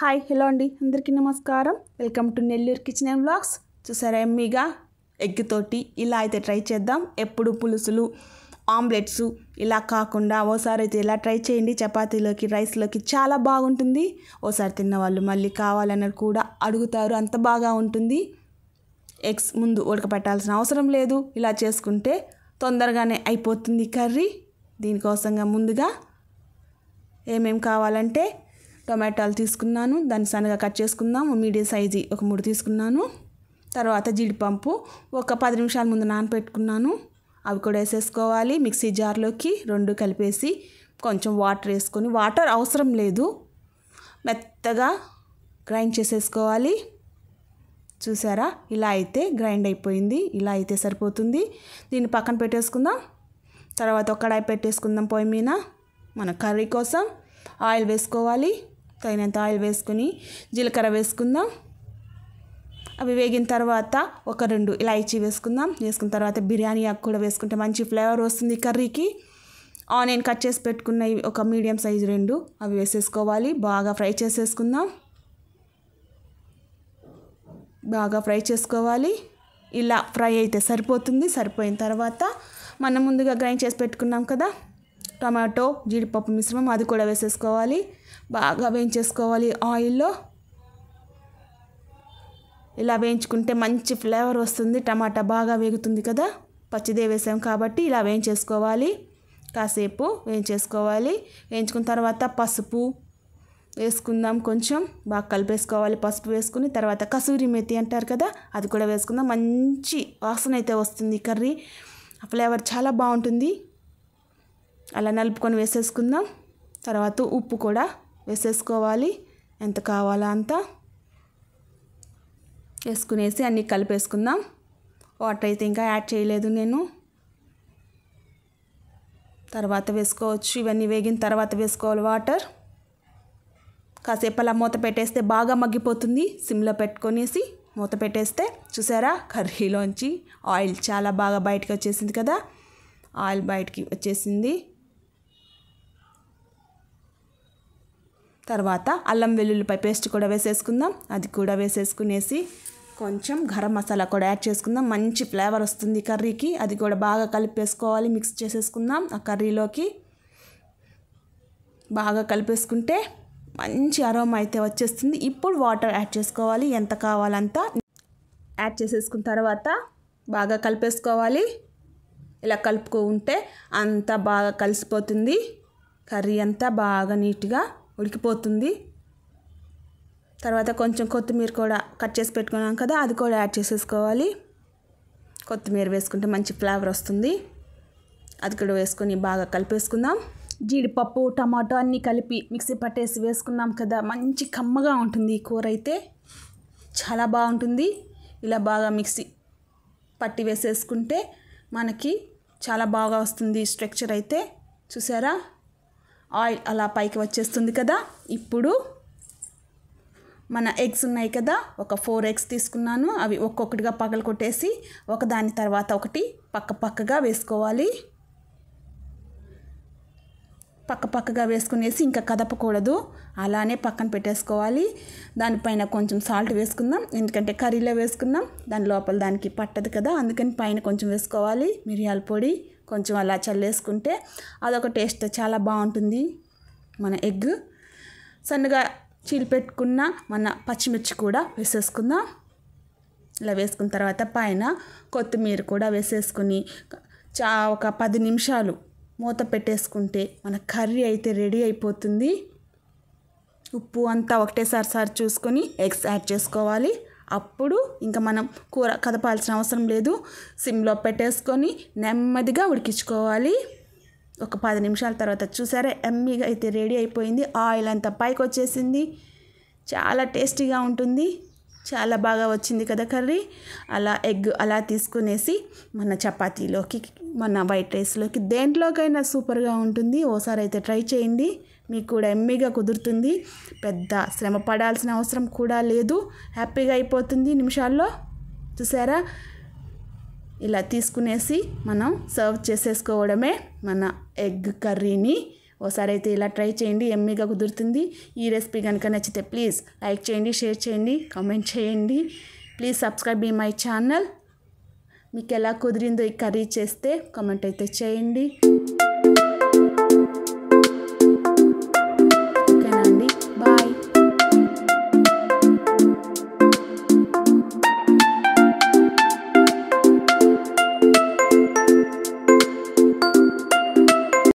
hi hello అండి అందరికీ నమస్కారం welcome to Nellore kitchen and blogs చూసారా ఎమ్మీగా ఎగ్తోటి ఇలా అయితే ట్రై చేద్దాం ఎప్పుడు పులుసులు ఆమ్లెట్స్ ఇలా కాకుండా ఓసారి అయితే ఇలా ట్రై చేయండి చపాతీలోకి రైస్లోకి చాలా బాగుంటుంది ఓసారి తిన్నవాళ్ళు మళ్ళీ కావాలన్నారు కూడా అడుగుతారు అంత బాగా ఉంటుంది ఎగ్స్ ముందు ఉడకపెట్టాల్సిన అవసరం లేదు ఇలా చేసుకుంటే తొందరగానే అయిపోతుంది కర్రీ దీనికోసంగా ముందుగా ఏమేం కావాలంటే టొమాటోలు తీసుకున్నాను దాన్ని సన్నగా కట్ చేసుకుందాం మీడియం సైజు ఒక మూడు తీసుకున్నాను తర్వాత జీడిపంపు ఒక పది నిమిషాల ముందు నానపెట్టుకున్నాను అవి కూడా వేసేసుకోవాలి మిక్సీ జార్లోకి రెండు కలిపేసి కొంచెం వాటర్ వేసుకొని వాటర్ అవసరం లేదు మెత్తగా గ్రైండ్ చేసేసుకోవాలి చూసారా ఇలా అయితే గ్రైండ్ అయిపోయింది ఇలా అయితే సరిపోతుంది దీన్ని పక్కన పెట్టేసుకుందాం తర్వాత ఒక్కడాయి పెట్టేసుకుందాం పొయ్యి మీద మన కర్రీ కోసం ఆయిల్ వేసుకోవాలి తగినంత ఆయిల్ వేసుకుని జీలకర్ర వేసుకుందాం అవి వేగిన తర్వాత ఒక రెండు ఇలాయచీ వేసుకుందాం వేసుకున్న తర్వాత బిర్యానీ ఆకు కూడా వేసుకుంటే మంచి ఫ్లేవర్ వస్తుంది కర్రీకి ఆనియన్ కట్ చేసి పెట్టుకున్న ఒక మీడియం సైజు రెండు అవి వేసేసుకోవాలి బాగా ఫ్రై చేసేసుకుందాం బాగా ఫ్రై చేసుకోవాలి ఇలా ఫ్రై అయితే సరిపోతుంది సరిపోయిన తర్వాత మనం ముందుగా గ్రైండ్ చేసి పెట్టుకున్నాం కదా టమాటో జీడిపప్పు మిశ్రమం అది కూడా వేసేసుకోవాలి బాగా వేయించేసుకోవాలి ఆయిల్లో ఇలా వేయించుకుంటే మంచి ఫ్లేవర్ వస్తుంది టమాటా బాగా వేగుతుంది కదా పచ్చిదే వేసాం కాబట్టి ఇలా వేయించేసుకోవాలి కాసేపు వేయించేసుకోవాలి వేయించుకున్న తర్వాత పసుపు వేసుకుందాం కొంచెం బాగా కలిపేసుకోవాలి పసుపు వేసుకుని తర్వాత కసూరి మెతి అంటారు కదా అది కూడా వేసుకుందాం మంచి వాసన అయితే వస్తుంది కర్రీ ఫ్లేవర్ చాలా బాగుంటుంది అలా నలుపుకొని వేసేసుకుందాం తర్వాత ఉప్పు కూడా వేసేసుకోవాలి ఎంత కావాలా అంత వేసుకునేసి అన్నీ కలిపేసుకుందాం వాటర్ అయితే ఇంకా యాడ్ చేయలేదు నేను తర్వాత వేసుకోవచ్చు ఇవన్నీ వేగిన తర్వాత వేసుకోవాలి వాటర్ కాసేపు అలా మూత పెట్టేస్తే బాగా మగ్గిపోతుంది సిమ్లో పెట్టుకొనేసి మూత పెట్టేస్తే చూసారా కర్రీలోంచి ఆయిల్ చాలా బాగా బయటకు వచ్చేసింది కదా ఆయిల్ బయటికి వచ్చేసింది తర్వాత అల్లం వెల్లుల్లిపై పేస్ట్ కూడా వేసేసుకుందాం అది కూడా వేసేసుకునేసి కొంచెం గరం మసాలా కూడా యాడ్ చేసుకుందాం మంచి ఫ్లేవర్ వస్తుంది కర్రీకి అది కూడా బాగా కలిపేసుకోవాలి మిక్స్ చేసేసుకుందాం ఆ కర్రీలోకి బాగా కలిపేసుకుంటే మంచి అరోమా అయితే వచ్చేస్తుంది ఇప్పుడు వాటర్ యాడ్ చేసుకోవాలి ఎంత కావాలంత యాడ్ చేసేసుకున్న తర్వాత బాగా కలిపేసుకోవాలి ఇలా కలుపుకుంటే అంతా బాగా కలిసిపోతుంది కర్రీ అంతా బాగా నీట్గా ఉడికిపోతుంది తర్వాత కొంచెం కొత్తిమీర కూడా కట్ చేసి పెట్టుకున్నాం కదా అది కూడా యాడ్ చేసేసుకోవాలి కొత్తిమీర వేసుకుంటే మంచి ఫ్లేవర్ వస్తుంది అది కూడా వేసుకొని బాగా కలిపేసుకుందాం జీడిపప్పు టమాటో అన్నీ కలిపి మిక్సీ పట్టేసి వేసుకున్నాం కదా మంచి కమ్మగా ఉంటుంది ఈ కూర అయితే చాలా బాగుంటుంది ఇలా బాగా మిక్సీ పట్టి వేసేసుకుంటే మనకి చాలా బాగా వస్తుంది స్ట్రక్చర్ అయితే చూసారా ఆయిల్ అలా పైకి వచ్చేస్తుంది కదా ఇప్పుడు మన ఎగ్స్ ఉన్నాయి కదా ఒక ఫోర్ ఎగ్స్ తీసుకున్నాను అవి ఒక్కొక్కటిగా పగల కొట్టేసి ఒక దాని తర్వాత ఒకటి పక్క పక్కగా వేసుకోవాలి పక్క పక్కగా వేసుకునేసి ఇంకా కదపకూడదు అలానే పక్కన పెట్టేసుకోవాలి దానిపైన కొంచెం సాల్ట్ వేసుకుందాం ఎందుకంటే కర్రీలో వేసుకుందాం దాని లోపల దానికి పట్టదు కదా అందుకని పైన కొంచెం వేసుకోవాలి మిరియాల పొడి కొంచెం అలా చల్లేసుకుంటే అదొక టేస్ట్ చాలా బాగుంటుంది మన ఎగ్ సన్నగా చీలిపెట్టుకున్న మన పచ్చిమిర్చి కూడా వేసేసుకుందాం ఇలా వేసుకున్న తర్వాత పైన కొత్తిమీర కూడా వేసేసుకుని చా ఒక పది నిమిషాలు మూత పెట్టేసుకుంటే మన కర్రీ అయితే రెడీ అయిపోతుంది ఉప్పు అంతా ఒకటేసారి సారి చూసుకొని ఎగ్స్ యాడ్ చేసుకోవాలి అప్పుడు ఇంకా మనం కూర కదపాల్సిన అవసరం లేదు సిమ్లో పెట్టేసుకొని నెమ్మదిగా ఉడికించుకోవాలి ఒక పది నిమిషాల తర్వాత చూసారా ఎమ్మీగా అయితే రెడీ అయిపోయింది ఆయిల్ అంతా పైకి వచ్చేసింది చాలా టేస్టీగా ఉంటుంది చాలా బాగా వచ్చింది కదా కర్రీ అలా ఎగ్ అలా తీసుకునేసి మన చపాతీలోకి మన వైట్ రైస్లోకి దేంట్లోకైనా సూపర్గా ఉంటుంది ఓసారి అయితే ట్రై చేయండి మీకు కూడా ఎమ్మిగా కుదురుతుంది పెద్ద శ్రమ పడాల్సిన అవసరం కూడా లేదు హ్యాపీగా అయిపోతుంది నిమిషాల్లో చూసారా ఇలా తీసుకునేసి మనం సర్వ్ చేసేసుకోవడమే మన ఎగ్ కర్రీని ఓసారి అయితే ఇలా ట్రై చేయండి ఎమ్మీగా కుదురుతుంది ఈ రెసిపీ కనుక నచ్చితే ప్లీజ్ లైక్ చేయండి షేర్ చేయండి కామెంట్ చేయండి ప్లీజ్ సబ్స్క్రైబ్ ఈ మై ఛానల్ మీకు ఎలా కుదిరిందో ఈ కర్రీ చేస్తే కామెంట్ అయితే చేయండి